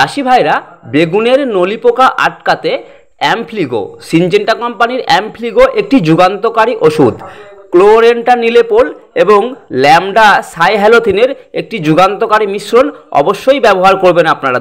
চাষি ভাইরা বেগুনের নলি পোকা আটকাতে অ্যামফ্লিগো সিনজেন্টা কোম্পানির অ্যামফ্লিগো একটি যুগান্তকারী ওষুধ ক্লোরেন্টা নিলেপোল এবং ল্যামডা সাইহ্যালোথিনের একটি যুগান্তকারী মিশ্রণ অবশ্যই ব্যবহার করবেন আপনারা